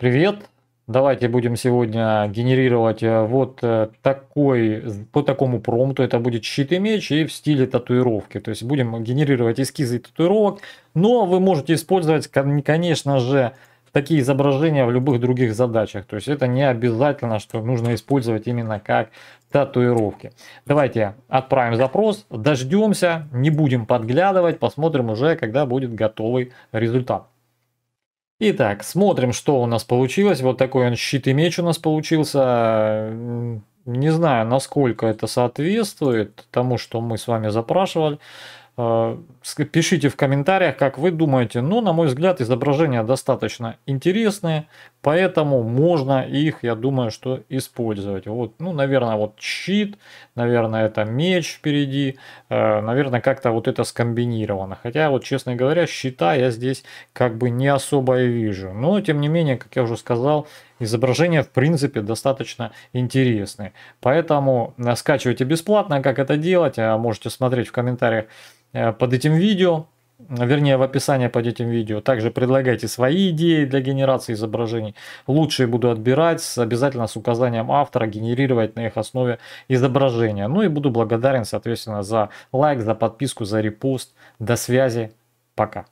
Привет! Давайте будем сегодня генерировать э, вот э, такой, по такому промпту, это будет щит и меч и в стиле татуировки. То есть будем генерировать эскизы и татуировок, но вы можете использовать, конечно же, такие изображения в любых других задачах. То есть это не обязательно, что нужно использовать именно как татуировки. Давайте отправим запрос, дождемся, не будем подглядывать, посмотрим уже, когда будет готовый результат. Итак, смотрим, что у нас получилось. Вот такой он щит и меч у нас получился. Не знаю, насколько это соответствует тому, что мы с вами запрашивали. Э, пишите в комментариях, как вы думаете. Но ну, на мой взгляд, изображения достаточно интересные, поэтому можно их, я думаю, что использовать. Вот, ну, наверное, вот щит, наверное, это меч впереди, э, наверное, как-то вот это скомбинировано. Хотя, вот, честно говоря, щита я здесь как бы не особо и вижу. Но, тем не менее, как я уже сказал, изображения в принципе достаточно интересные. Поэтому э, скачивайте бесплатно, как это делать, а можете смотреть в комментариях э, под этим видео, вернее в описании под этим видео. Также предлагайте свои идеи для генерации изображений. Лучшие буду отбирать, обязательно с указанием автора, генерировать на их основе изображения. Ну и буду благодарен, соответственно, за лайк, за подписку, за репост. До связи, пока.